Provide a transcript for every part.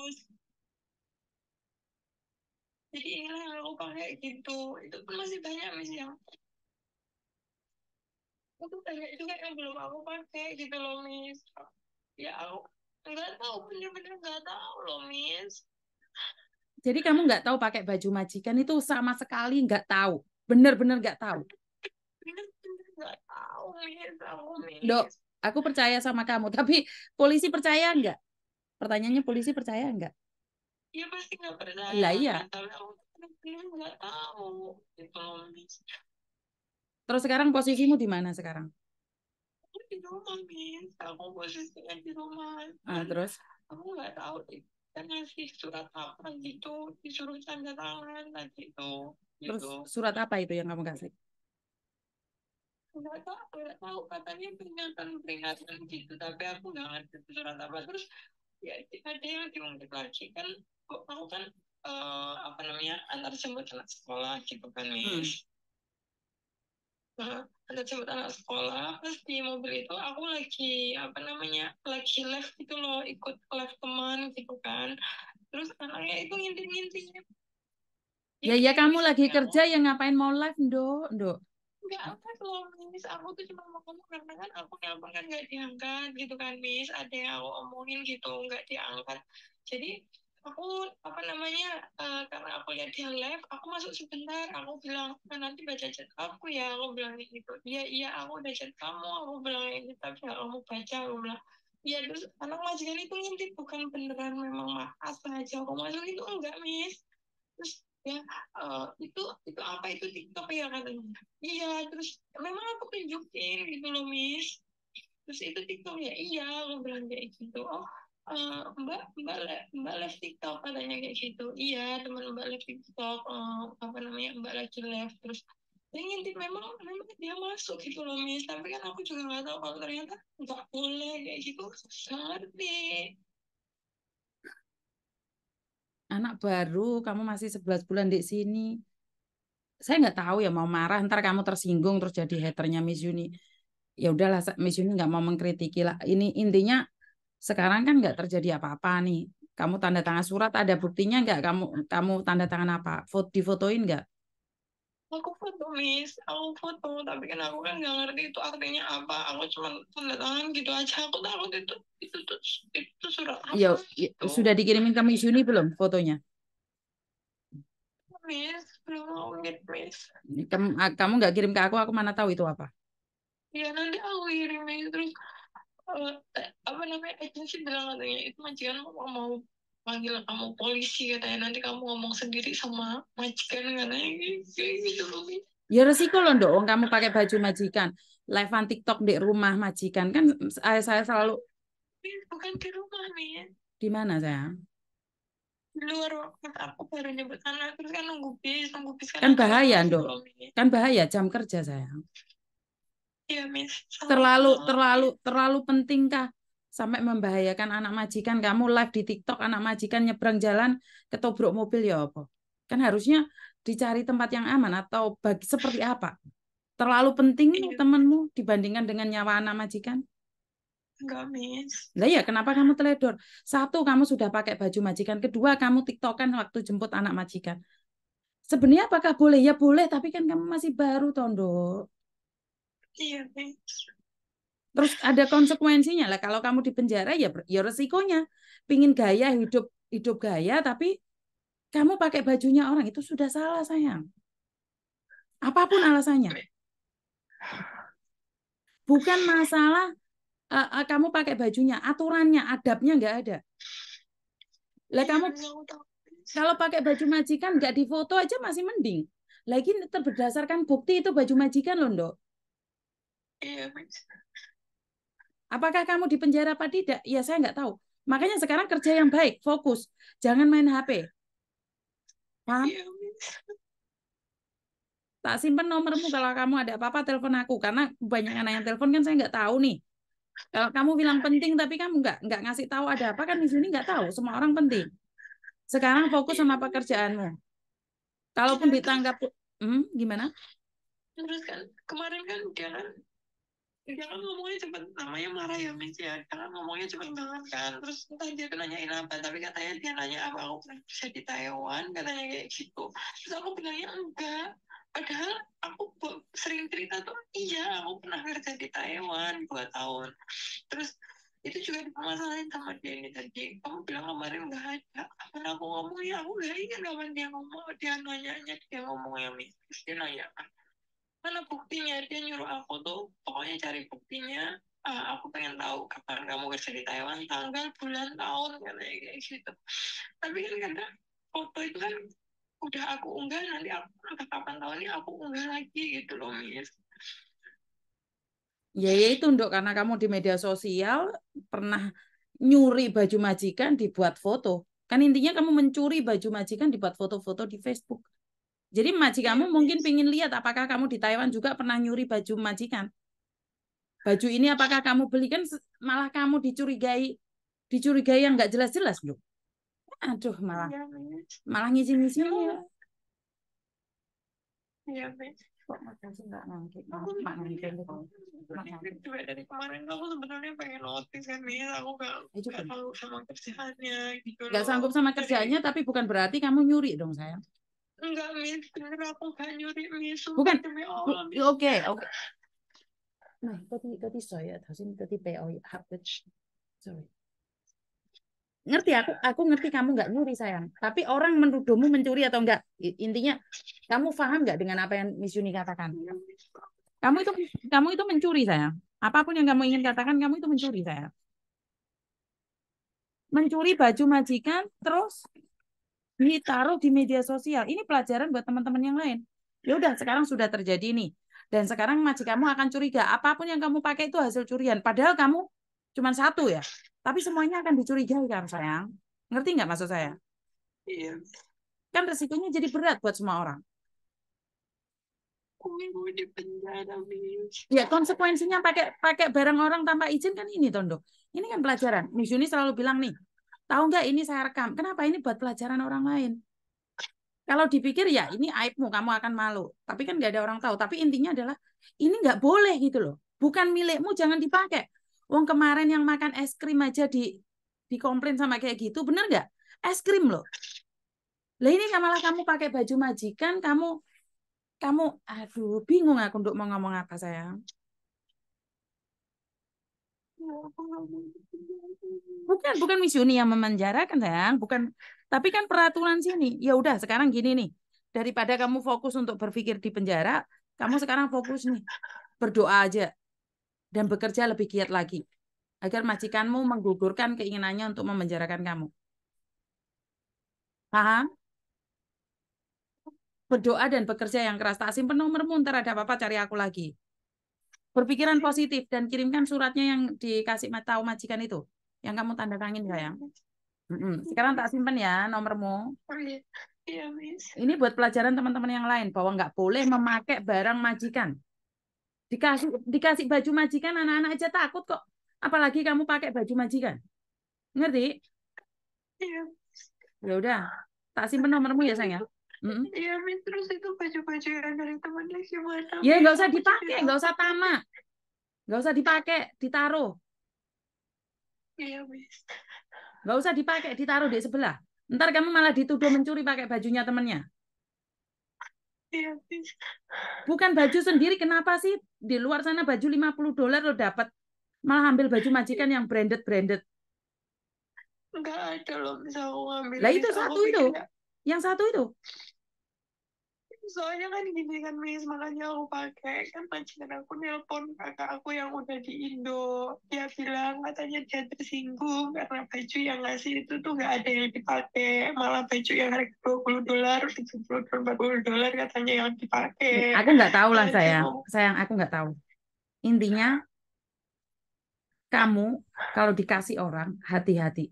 bagus jadi inilah yang aku pakai gitu itu masih banyak masih yang itu banyak juga yang belum aku pakai gitu loh mis ya aku nggak tahu bener-bener nggak tahu loh mis jadi kamu nggak tahu pakai baju majikan itu sama sekali nggak tahu bener-bener nggak tahu bener nggak tahu mis aku mis Dok, aku percaya sama kamu tapi polisi percaya nggak Pertanyaannya polisi percaya nggak? Iya pasti nggak percaya. Lah iya. Gitu. Terus sekarang posisimu di mana sekarang? di rumah, Miss. Aku posisinya di rumah. Ah, terus? Aku nggak tahu deh. Kan ngasih surat apa gitu, disuruh tanda tangan tadi kan itu. Gitu. Terus surat apa itu yang kamu kasih? nggak tahu nggak tahu katanya peringatan peringatan gitu tapi aku nggak ngerti surat apa terus ya kita dia kan kok aku kan uh, apa namanya antar jemput anak sekolah gitu kan mis hmm. nah, antar jemput anak sekolah pas di mobil itu aku lagi apa namanya lagi live gitu loh ikut live teman gitu kan terus anaknya itu ngintip-ngintip ya ya kamu lagi gitu. kerja ya ngapain mau live do do nggak apa kan kalau miss aku tuh cuma mau ngomong karena kan aku nelpon kan nggak diangkat gitu kan miss ada yang aku omongin gitu nggak diangkat jadi aku apa namanya uh, karena aku lihat dia live aku masuk sebentar aku bilang kan nanti baca chat aku ya aku bilang gitu iya iya aku udah chat kamu aku bilang ini gitu. tapi aku mau baca aku bilang iya terus anak majikan itu ngintip bukan beneran memang maaf aja aku masuk itu enggak miss terus ya uh, itu itu apa itu TikTok ya katanya iya terus memang aku tunjukin gitu loh Miss terus itu TikTok ya iya aku bilang kayak gitu oh uh, mbak mbak le mbak live TikTok katanya kayak gitu iya teman mbak live TikTok uh, apa namanya mbak lagi live terus yang ngintip memang memang dia masuk gitu loh Miss tapi kan aku juga nggak tahu kalau ternyata nggak boleh kayak gitu deh anak baru kamu masih 11 bulan di sini saya nggak tahu ya mau marah ntar kamu tersinggung terus jadi haternya Miss Yuni ya udahlah Miss Yuni nggak mau mengkritiki lah ini intinya sekarang kan nggak terjadi apa-apa nih kamu tanda tangan surat ada buktinya nggak kamu kamu tanda tangan apa foto difotoin nggak aku foto miss aku foto tapi kan aku kan nggak ngerti itu artinya apa aku cuma tanda tangan gitu aja aku takut itu itu itu, itu surat apa ya, ya gitu. sudah dikirimin ke Miss belum fotonya miss belum oh, miss kamu ah, kamu nggak kirim ke aku aku mana tahu itu apa ya nanti aku kirimin terus uh, apa namanya agensi bilang katanya itu majikan mau mau panggil kamu polisi katanya nanti kamu ngomong sendiri sama majikan katanya gitu ya resiko loh dong kamu pakai baju majikan live on TikTok di rumah majikan kan saya, saya selalu iya, bukan di rumah nih ya. di mana saya di luar aku baru nyebut anak terus kan nunggu bis nunggu bis kan, kan bahaya dong ya. kan bahaya jam kerja saya ya, mis. terlalu terlalu terlalu pentingkah sampai membahayakan anak majikan kamu live di TikTok anak majikan nyebrang jalan ketobrok mobil ya apa kan harusnya dicari tempat yang aman atau bagi seperti apa terlalu penting iya. temanmu dibandingkan dengan nyawa anak majikan Enggak, Miss. Nah ya, kenapa kamu teledor? Satu, kamu sudah pakai baju majikan. Kedua, kamu tiktokan waktu jemput anak majikan. Sebenarnya apakah boleh? Ya boleh, tapi kan kamu masih baru, Tondo. Iya, Miss Terus ada konsekuensinya lah. Kalau kamu di penjara ya ya resikonya. Pingin gaya hidup hidup gaya tapi kamu pakai bajunya orang itu sudah salah sayang. Apapun alasannya. Bukan masalah uh, uh, kamu pakai bajunya, aturannya, adabnya nggak ada. Lah kamu iya, kalau pakai baju majikan nggak difoto aja masih mending. Lagi terberdasarkan bukti itu baju majikan loh, Dok. Iya, Apakah kamu di penjara apa tidak? Ya saya nggak tahu. Makanya sekarang kerja yang baik, fokus. Jangan main HP. Paham? Iya, tak simpen nomormu kalau kamu ada apa-apa telepon aku karena banyak anak yang telepon kan saya nggak tahu nih kalau kamu bilang penting tapi kamu nggak nggak ngasih tahu ada apa kan di sini nggak tahu semua orang penting sekarang fokus sama pekerjaanmu kalaupun iya. ditangkap hmm, gimana terus kan kemarin kan udah jangan ngomongnya cepet namanya marah ya Miss ya jangan ngomongnya cepet banget kan terus entah dia nanyain apa tapi katanya dia nanya apa aku pernah kerja di Taiwan katanya kayak gitu terus aku bilangnya enggak padahal aku sering cerita tuh iya aku pernah kerja di Taiwan dua tahun terus itu juga dipermasalahin sama dia ini tadi kamu bilang kemarin enggak, ada kapan aku ngomong ya aku nggak ingat kapan dia ngomong dia nanya dia ngomong ya terus dia nanya mana buktinya dia nyuruh aku tuh pokoknya cari buktinya ah, aku pengen tahu kapan kamu kerja di Taiwan tanggal bulan tahun katanya kayak gitu tapi kan kadang foto itu kan udah aku unggah nanti aku entah kapan tahunnya aku unggah lagi gitu loh mis ya ya itu untuk karena kamu di media sosial pernah nyuri baju majikan dibuat foto kan intinya kamu mencuri baju majikan dibuat foto-foto di Facebook jadi majikanmu iya, iya, mungkin iya. pingin lihat apakah kamu di Taiwan juga pernah nyuri baju majikan. Baju ini apakah kamu belikan? malah kamu dicurigai dicurigai yang nggak jelas-jelas loh. Aduh malah malah ngizin-ngizin ya. Iya, kok makasih nggak gitu. sebenarnya pengen kan aku gak, ya, sanggup sama kerjanya. Gitu sanggup sama kerjaannya tapi bukan berarti kamu nyuri dong sayang Enggak, minta Aku gak nyuri, misu. Bukan. Demi Allah, Min. Oke, okay, oke. Nah, okay. Ya, sorry. Ngerti aku, aku ngerti kamu nggak nyuri sayang. Tapi orang menuduhmu mencuri atau enggak. Intinya, kamu paham nggak dengan apa yang Miss Yuni katakan? Iya, kamu itu kamu itu mencuri sayang. Apapun yang kamu ingin katakan, kamu itu mencuri sayang. Mencuri baju majikan, terus ditaruh di media sosial. Ini pelajaran buat teman-teman yang lain. Ya udah, sekarang sudah terjadi nih. Dan sekarang kamu akan curiga. Apapun yang kamu pakai itu hasil curian. Padahal kamu cuma satu ya. Tapi semuanya akan dicurigai kan sayang. Ngerti nggak maksud saya? Iya. Kan resikonya jadi berat buat semua orang. Iya ya konsekuensinya pakai pakai barang orang tanpa izin kan ini Tondo. Ini kan pelajaran. Miss Yuni selalu bilang nih, Tahu nggak ini saya rekam. Kenapa ini buat pelajaran orang lain? Kalau dipikir ya ini aibmu, kamu akan malu. Tapi kan nggak ada orang tahu. Tapi intinya adalah ini nggak boleh gitu loh. Bukan milikmu, jangan dipakai. Wong kemarin yang makan es krim aja di dikomplain sama kayak gitu, bener nggak? Es krim loh. Lah ini malah kamu pakai baju majikan, kamu kamu aduh bingung aku untuk mau ngomong apa saya. Bukan, bukan Miss Yuni yang memenjarakan, sayang. Bukan. Tapi kan peraturan sini. Ya udah, sekarang gini nih. Daripada kamu fokus untuk berpikir di penjara, kamu sekarang fokus nih. Berdoa aja. Dan bekerja lebih giat lagi. Agar majikanmu menggugurkan keinginannya untuk memenjarakan kamu. Paham? Berdoa dan bekerja yang keras. Tak simpen nomormu, ntar ada apa-apa cari aku lagi berpikiran positif dan kirimkan suratnya yang dikasih tahu majikan itu yang kamu tanda tangan sayang sekarang tak simpan ya nomormu iya, ini buat pelajaran teman-teman yang lain bahwa nggak boleh memakai barang majikan dikasih dikasih baju majikan anak-anak aja takut kok apalagi kamu pakai baju majikan ngerti iya. ya udah tak simpan nomormu ya sayang ya. Mm -hmm. terus itu baju-baju yang dari teman Lexi mana? Iya, nggak usah dipakai, nggak usah tamak. Nggak usah dipakai, ditaruh. Iya, wis. Nggak usah dipakai, ditaruh di sebelah. Ntar kamu malah dituduh mencuri pakai bajunya temennya. Iya, wis. Bukan baju sendiri, kenapa sih di luar sana baju 50 dolar lo dapat malah ambil baju majikan yang branded branded Enggak ada loh misalnya aku ambil. Lah itu satu itu. Ya. Yang satu itu soalnya kan gini kan Miss makanya aku pakai kan pacar aku nelpon kakak aku yang udah di Indo dia bilang katanya dia tersinggung karena baju yang ngasih itu tuh gak ada yang dipakai malah baju yang harga 20 dolar puluh dolar 40 dolar katanya yang dipakai aku nggak tahu lah sayang gitu. sayang aku nggak tahu intinya kamu kalau dikasih orang hati-hati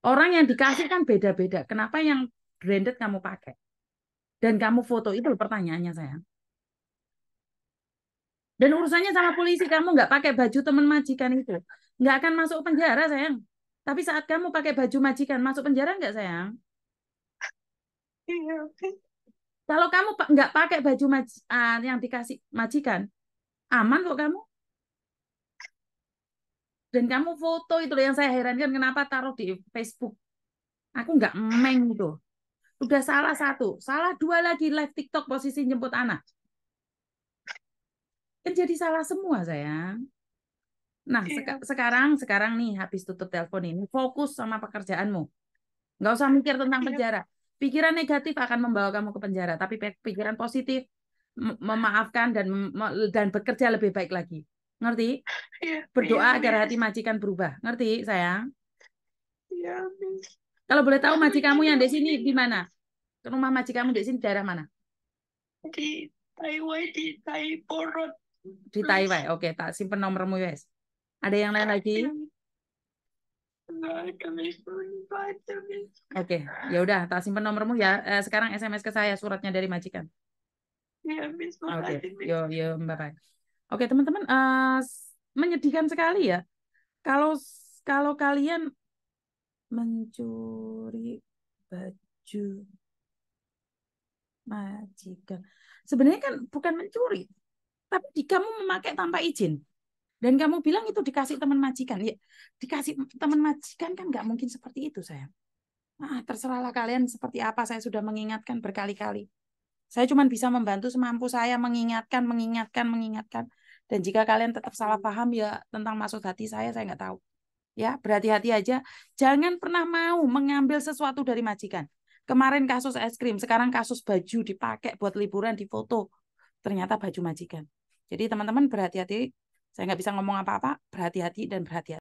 orang yang dikasih kan beda-beda kenapa yang branded kamu pakai dan kamu foto itu pertanyaannya saya. dan urusannya sama polisi kamu nggak pakai baju teman majikan itu nggak akan masuk penjara sayang tapi saat kamu pakai baju majikan masuk penjara nggak sayang iya. kalau kamu nggak pakai baju maj ah, yang dikasih majikan aman kok kamu dan kamu foto itu yang saya herankan kenapa taruh di Facebook aku nggak meng gitu. Udah salah satu, salah dua lagi live TikTok posisi jemput anak. Kan jadi salah semua sayang. Nah, iya. seka sekarang sekarang nih habis tutup telepon ini, fokus sama pekerjaanmu. Nggak usah mikir tentang iya. penjara. Pikiran negatif akan membawa kamu ke penjara, tapi pikiran positif memaafkan dan dan bekerja lebih baik lagi. Ngerti? Iya, Berdoa agar hati majikan berubah. Ngerti, sayang? Ya, kalau boleh tahu majikamu yang di sini di mana? Rumah kamu di sini daerah mana? Di Taiwan, di Taiporot. Di Taiwan, oke. Okay, tak simpen nomormu, guys. Ada yang lain lagi? Oke, okay, ya udah, tak simpen nomormu ya. Eh, sekarang SMS ke saya suratnya dari majikan. Ya, Oke, okay. yo yo, bye bye. Oke, okay, teman-teman, uh, menyedihkan sekali ya. Kalau kalau kalian mencuri baju majikan. Sebenarnya kan bukan mencuri, tapi di kamu memakai tanpa izin dan kamu bilang itu dikasih teman majikan ya dikasih teman majikan kan nggak mungkin seperti itu saya ah terserahlah kalian seperti apa saya sudah mengingatkan berkali-kali saya cuma bisa membantu semampu saya mengingatkan mengingatkan mengingatkan dan jika kalian tetap salah paham ya tentang maksud hati saya saya nggak tahu ya berhati-hati aja jangan pernah mau mengambil sesuatu dari majikan kemarin kasus es krim sekarang kasus baju dipakai buat liburan di foto ternyata baju majikan jadi teman-teman berhati-hati saya nggak bisa ngomong apa-apa berhati-hati dan berhati-hati